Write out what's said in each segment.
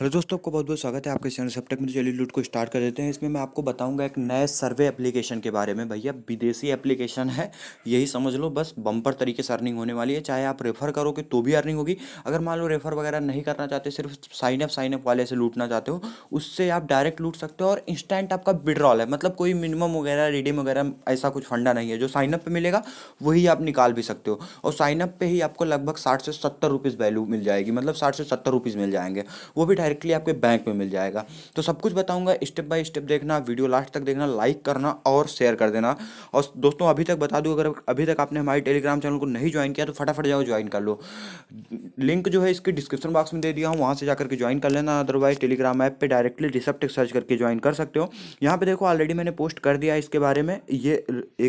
hello दोस्तों आपको बहुत बहुत स्वागत है आपके चैनल टेक में तो चलिए लूट को स्टार्ट कर देते हैं इसमें मैं आपको बताऊंगा एक नए सर्वे एप्लीकेशन के बारे में भैया विदेशी एप्लीकेशन है यही समझ लो बस बम्पर तरीके से अर्निंग होने वाली है चाहे आप रेफर करोगे तो भी अर्निंग होगी अगर मान लो रेफर वगैरह नहीं करना चाहते सिर्फ साइन अप साइन अप वाले से लूटना चाहते हो उससे आप डायरेक्ट लूट सकते हो और इंस्टेंट आपका विड्रॉल है मतलब कोई मिनिमम वगैरह रिडीम वगैरह ऐसा कुछ फंडा नहीं है जो साइन अप पर मिलेगा वही आप निकाल भी सकते हो और साइन अप पर ही आपको लगभग साठ से सत्तर रुपीज़ वैल्यू मिल जाएगी मतलब साठ से सत्तर रुपीज़ मिल जाएंगे वो भी डायरेक्टली आपके बैंक में मिल जाएगा तो सब कुछ बताऊंगा स्टेप बाय स्टेप देखना वीडियो लास्ट तक देखना लाइक करना और शेयर कर देना और दोस्तों अभी तक बता दूँ अगर अभी तक आपने हमारे टेलीग्राम चैनल को नहीं ज्वाइन किया तो फटाफट जाओ ज्वाइन कर लो लिंक जो है इसकी डिस्क्रिप्शन बॉक्स में दे दिया हूँ वहाँ से जाकर के ज्वाइन कर लेना अदरवाइज टेलीग्राम ऐप पर डायरेक्टली रिसेप्ट सर्च करके ज्वाइन कर सकते हो यहाँ पर देखो ऑलरेडी मैंने पोस्ट कर दिया इसके बारे में ये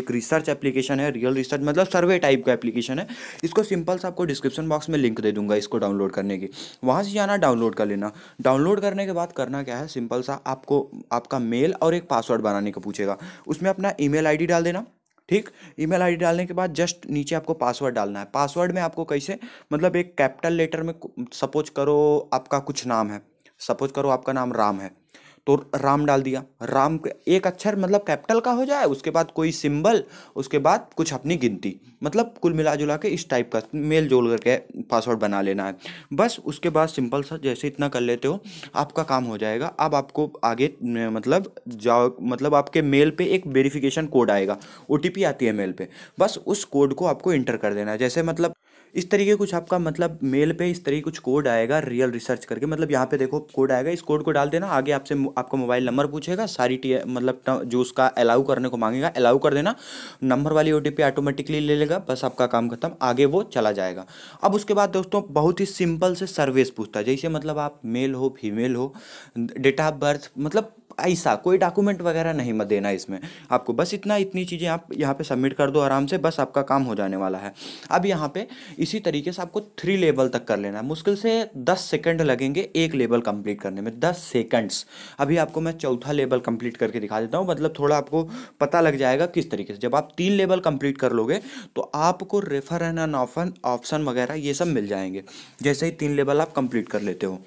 एक रिसर्च एप्लीकेशन है रियल रिसर्च मतलब सर्वे टाइप का एप्लीकेशन है इसको सिंपल से आपको डिस्क्रिप्शन बॉक्स में लिंक दे दूंगा इसको डाउनलोड करने की वहां से जाना डाउनलोड कर लेना डाउनलोड करने के बाद करना क्या है सिंपल सा आपको आपका मेल और एक पासवर्ड बनाने का पूछेगा उसमें अपना ईमेल आईडी डाल देना ठीक ईमेल आईडी डालने के बाद जस्ट नीचे आपको पासवर्ड डालना है पासवर्ड में आपको कैसे मतलब एक कैपिटल लेटर में सपोज करो आपका कुछ नाम है सपोज करो आपका नाम राम है तो राम डाल दिया राम एक अक्षर मतलब कैपिटल का हो जाए उसके बाद कोई सिंबल उसके बाद कुछ अपनी गिनती मतलब कुल मिला जुला के इस टाइप का मेल जोल करके पासवर्ड बना लेना है बस उसके बाद सिंपल सा जैसे इतना कर लेते हो आपका काम हो जाएगा अब आपको आगे मतलब जाओ मतलब आपके मेल पे एक वेरिफिकेशन कोड आएगा ओ आती है मेल पे बस उस कोड को आपको इंटर कर देना है जैसे मतलब इस तरीके कुछ आपका मतलब मेल पे इस तरीके कुछ कोड आएगा रियल रिसर्च करके मतलब यहाँ पे देखो कोड आएगा इस कोड को डाल देना आगे आपसे आपका मोबाइल नंबर पूछेगा सारी टी मतलब जो उसका अलाउ करने को मांगेगा अलाउ कर देना नंबर वाली ओ ऑटोमेटिकली ले लेगा बस आपका काम खत्म आगे वो चला जाएगा अब उसके बाद दोस्तों बहुत ही सिंपल से सर्विस पूछता है जैसे मतलब आप मेल हो फीमेल हो डेट ऑफ बर्थ मतलब ऐसा कोई डॉक्यूमेंट वगैरह नहीं मत देना इसमें आपको बस इतना इतनी चीज़ें आप यहाँ पे सबमिट कर दो आराम से बस आपका काम हो जाने वाला है अब यहाँ पे इसी तरीके से आपको थ्री लेवल तक कर लेना है मुश्किल से दस सेकेंड लगेंगे एक लेवल कंप्लीट करने में दस सेकेंड्स अभी आपको मैं चौथा लेवल कंप्लीट करके दिखा देता हूँ मतलब थोड़ा आपको पता लग जाएगा किस तरीके से जब आप तीन लेवल कंप्लीट कर लोगे तो आपको रेफर एंड ऑफन ऑप्शन वगैरह ये सब मिल जाएंगे जैसे ही तीन लेवल आप कंप्लीट कर लेते हो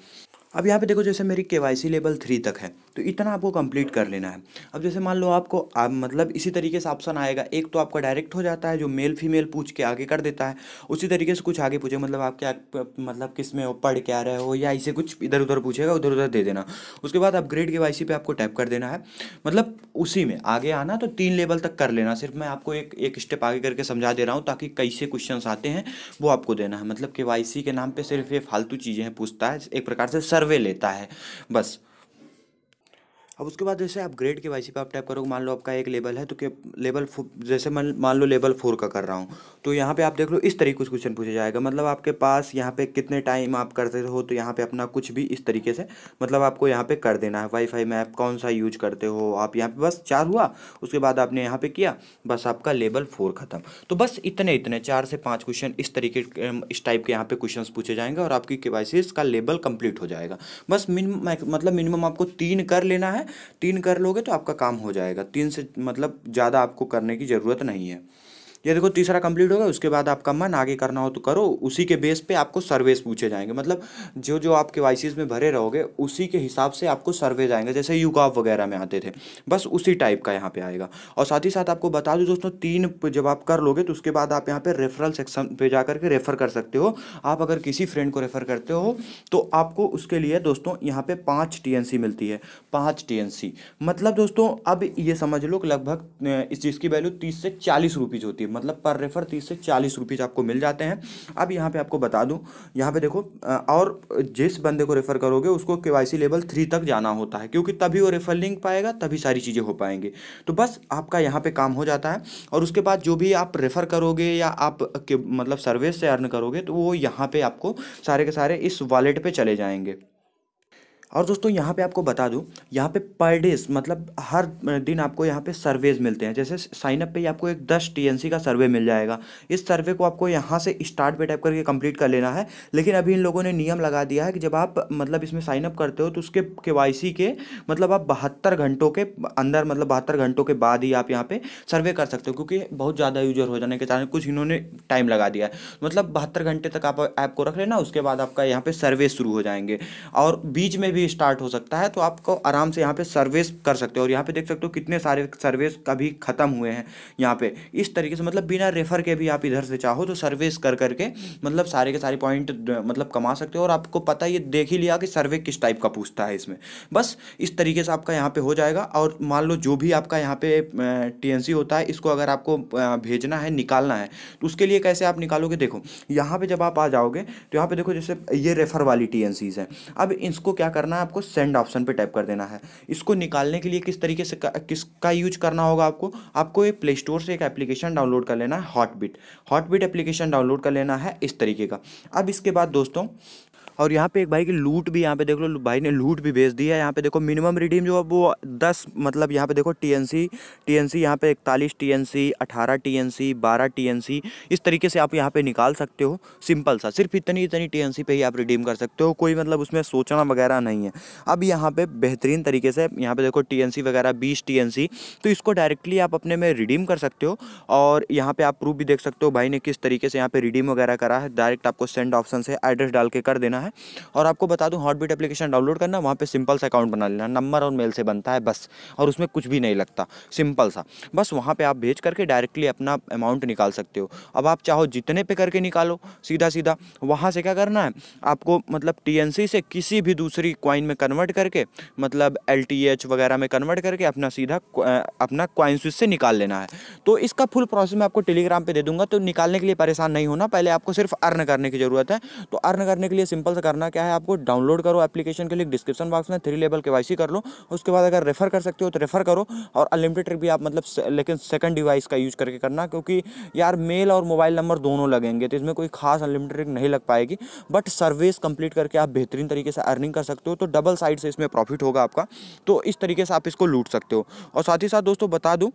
अब यहाँ पे देखो जैसे मेरी के वाई सी लेवल थ्री तक है तो इतना आपको कंप्लीट कर लेना है अब जैसे मान लो आपको आप मतलब इसी तरीके से ऑप्शन आएगा एक तो आपका डायरेक्ट हो जाता है जो मेल फीमेल पूछ के आगे कर देता है उसी तरीके से कुछ आगे पूछे मतलब आप क्या मतलब किस में हो पढ़ क्या रहे हो या इसे कुछ इधर उधर पूछेगा उधर उधर दे देना उसके बाद अपग्रेड के वाई सी पे आपको टैप कर देना है मतलब उसी में आगे आना तो तीन लेवल तक कर लेना सिर्फ मैं आपको एक एक स्टेप आगे करके समझा दे रहा हूँ ताकि कैसे क्वेश्चन आते हैं वो आपको देना है मतलब के वाई सी के नाम पर सिर्फ ये फालतू चीज़ें पूछता है एक प्रकार से सर सर्वे लेता है बस अब उसके बाद जैसे आप ग्रेड के वाई पे आप टाइप करोगे मान लो आपका एक लेवल है तो के लेवल जैसे मान मान लो लेवल फोर का कर रहा हूँ तो यहाँ पे आप देख लो इस तरीके से क्वेश्चन पूछा जाएगा मतलब आपके पास यहाँ पे कितने टाइम आप करते हो तो यहाँ पे अपना कुछ भी इस तरीके से मतलब आपको यहाँ पे कर देना है वाईफाई में कौन सा यूज करते हो आप यहाँ पे बस चार हुआ उसके बाद आपने यहाँ पे किया बस आपका लेवल फोर खत्म तो बस इतने इतने चार से पाँच क्वेश्चन इस तरीके इस टाइप के यहाँ पे क्वेश्चन पूछे जाएंगे और आपकी के का लेवल कंप्लीट हो जाएगा बस मिनिमम मतलब मिनिमम आपको तीन कर लेना है तीन कर लोगे तो आपका काम हो जाएगा तीन से मतलब ज़्यादा आपको करने की ज़रूरत नहीं है ये देखो तीसरा कंप्लीट होगा उसके बाद आपका मन आगे करना हो तो करो उसी के बेस पे आपको सर्वेस पूछे जाएंगे मतलब जो जो आप के में भरे रहोगे उसी के हिसाब से आपको सर्वे जाएंगे जैसे यूकाव वगैरह में आते थे बस उसी टाइप का यहाँ पे आएगा और साथ ही साथ आपको बता दूँ दोस्तों तीन जब आप कर लोगे तो उसके बाद आप यहाँ पे रेफरल सेक्शन पे जा करके रेफ़र कर सकते हो आप अगर किसी फ्रेंड को रेफ़र करते हो तो आपको उसके लिए दोस्तों यहाँ पे पाँच टी मिलती है पाँच टी मतलब दोस्तों अब ये समझ लो कि लगभग इस चीज़ की वैल्यू तीस से चालीस रुपीज़ होती है मतलब पर रेफर तीस से चालीस रुपीज़ आपको मिल जाते हैं अब यहाँ पे आपको बता दूँ यहाँ पे देखो और जिस बंदे को रेफ़र करोगे उसको के लेवल थ्री तक जाना होता है क्योंकि तभी वो रेफ़र लिंक पाएगा तभी सारी चीज़ें हो पाएंगी तो बस आपका यहाँ पर काम हो जाता है और उसके बाद जो भी आप रेफ़र करोगे या आप मतलब सर्विस से अर्न करोगे तो वो यहाँ पर आपको सारे के सारे इस वॉलेट पर चले जाएंगे और दोस्तों यहाँ पे आपको बता दूँ यहाँ पे पर डे मतलब हर दिन आपको यहाँ पे सर्वेज मिलते हैं जैसे साइनअप पे ही आपको एक दस टीएनसी का सर्वे मिल जाएगा इस सर्वे को आपको यहाँ से स्टार्ट पे टाइप करके कंप्लीट कर लेना है लेकिन अभी इन लोगों ने नियम लगा दिया है कि जब आप मतलब इसमें साइनअप करते हो तो उसके के के मतलब आप बहत्तर घंटों के अंदर मतलब बहत्तर घंटों के बाद ही आप यहाँ पर सर्वे कर सकते हो क्योंकि बहुत ज़्यादा यूजर हो जाने के कारण कुछ इन्होंने टाइम लगा दिया है मतलब बहत्तर घंटे तक आप ऐप को रख लेना उसके बाद आपका यहाँ पर सर्वे शुरू हो जाएंगे और बीच में भी स्टार्ट हो सकता है तो आपको आराम से यहाँ पे सर्विस कर सकते हो और यहाँ पे देख सकते हो कितने सारे सर्विस कभी ख़त्म हुए हैं यहाँ पे इस तरीके से मतलब बिना रेफर के भी आप इधर से चाहो तो सर्विस कर करके मतलब सारे के सारे पॉइंट मतलब कमा सकते हो और आपको पता ये देख ही लिया कि सर्वे किस टाइप का पूछता है इसमें बस इस तरीके से आपका यहाँ पर हो जाएगा और मान लो जो भी आपका यहाँ पे टीएनसी होता है इसको अगर आपको भेजना है निकालना है तो उसके लिए कैसे आप निकालोगे देखो यहाँ पर जब आप आ जाओगे तो यहाँ पर देखो जैसे ये रेफर वाली टी हैं अब इसको क्या कर करना है आपको सेंड ऑप्शन पे टैप कर देना है इसको निकालने के लिए किस तरीके से किसका यूज करना होगा आपको आपको एक प्ले स्टोर से एक एप्लीकेशन डाउनलोड कर लेना है हॉटबिट हॉटबिट एप्लीकेशन डाउनलोड कर लेना है इस तरीके का अब इसके बाद दोस्तों और यहाँ पे एक भाई की लूट भी यहाँ पे देख लो भाई ने लूट भी भेज दिया है यहाँ पे देखो मिनिमम रिडीम जो है वो दस मतलब यहाँ पे देखो T N C T N C यहाँ पे इकतालीस टी एन सी अठारह टी एन सी बारह टी एन सी इस तरीके से आप यहाँ पे निकाल सकते हो सिंपल सा सिर्फ इतनी इतनी टी एन सी पे ही आप रिडीम कर सकते हो कोई मतलब उसमें सोचना वगैरह नहीं है अब यहाँ पे बेहतरीन तरीके से यहाँ पे देखो टी एन सी वगैरह बीस टी एन सी तो इसको डायरेक्टली आप अपने में रिडीम कर सकते हो और यहाँ पे आप प्रूफ भी देख सकते हो भाई ने किस तरीके से यहाँ पे रिडीम वगैरह करा है डायरेक्ट आपको सेंड ऑप्शन से एड्रेस डाल के कर देना है और आपको बता दूँ हॉट बीट अपलीकेशन डाउनलोड करना वहाँ पर सिंपल सा अकाउंट बना लेना नंबर और मेल से बनता है बस और उसमें कुछ भी नहीं लगता सिंपल सा बस वहाँ पर आप भेज करके डायरेक्टली अपना अमाउंट निकाल सकते हो अब आप चाहो जितने पे करके निकालो सीधा सीधा वहाँ से क्या करना है आपको मतलब टी से किसी भी दूसरी क्वाइन में कन्वर्ट करके मतलब एल वगैरह में कन्वर्ट करके अपना सीधा अपना क्वाइन स्विच से निकाल लेना है तो इसका फुल प्रोसेस मैं आपको टेलीग्राम पे दे दूंगा तो निकालने के लिए परेशान नहीं होना पहले आपको सिर्फ अर्न करने की ज़रूरत है तो अर्न करने के लिए सिंपल सिंपल से करना क्या है आपको डाउनलोड करो एप्लीकेशन के लिए डिस्क्रिप्शन बॉक्स में थ्री लेवल के कर लो उसके बाद अगर रेफर कर सकते हो तो रेफर करो और अनलिमिटेड भी आप मतलब लेकिन सेकंड डिवाइस का यूज़ करके करना क्योंकि यार मेल और मोबाइल नंबर दोनों लगेंगे तो इसमें कोई खास अनलिमिटेड नहीं लग पाएगी बट सर्विस कंप्लीट करके आप बेहतरीन तरीके से अर्निंग कर सकते हो तो डबल साइड से इसमें प्रॉफिट होगा आपका तो इस तरीके से आप इसको लूट सकते हो और साथ ही साथ दोस्तों बता दूँ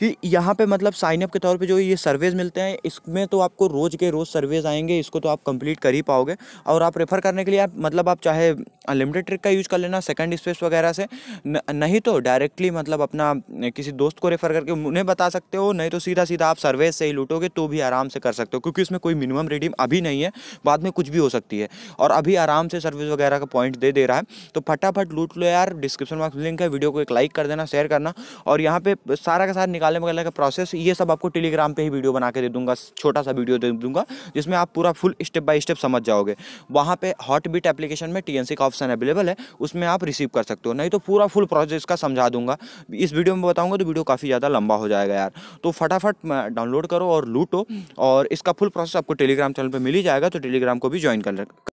कि यहाँ पे मतलब साइनअप के तौर पे जो ये सर्वेज मिलते हैं इसमें तो आपको रोज़ के रोज़ सर्वेज आएंगे इसको तो आप कंप्लीट कर ही पाओगे और आप रेफ़र करने के लिए आप मतलब आप चाहे अनलिमिटेड ट्रिक का यूज़ कर लेना सेकंड स्पेस वगैरह से न, नहीं तो डायरेक्टली मतलब अपना किसी दोस्त को रेफ़र करके उन्हें बता सकते हो नहीं तो सीधा सीधा आप सर्वेज से ही लूटोगे तो भी आराम से कर सकते हो क्योंकि इसमें कोई मिनिमम रिडीम अभी नहीं है बाद में कुछ भी हो सकती है और अभी आराम से सर्विस वगैरह का पॉइंट दे दे रहा है तो फटाफट लूट लो यार डिस्क्रिप्शन बॉक्स लिंक है वीडियो को एक लाइक कर देना शेयर करना और यहाँ पे सारा का सारा निकालने वगैरह का प्रोसेस ये सब आपको टेलीग्राम पे ही वीडियो बना के दे दूंगा छोटा सा वीडियो दे दूंगा जिसमें आप पूरा फुल स्टेप बाय स्टेप समझ जाओगे वहाँ पे हॉट बीट एप्लीकेशन में टीएनसी का ऑप्शन अवेलेबल है उसमें आप रिसीव कर सकते हो नहीं तो पूरा फुल प्रोसेस का समझा दूंगा इस वीडियो में बताऊँगा तो वीडियो काफ़ी ज़्यादा लंबा हो जाएगा यार तो फटाफट डाउनलोड करो और लूटो और इसका फुल प्रोसेस आपको टेलीग्राम चैनल पर मिल ही जाएगा तो टेलीग्राम को भी ज्वाइन कर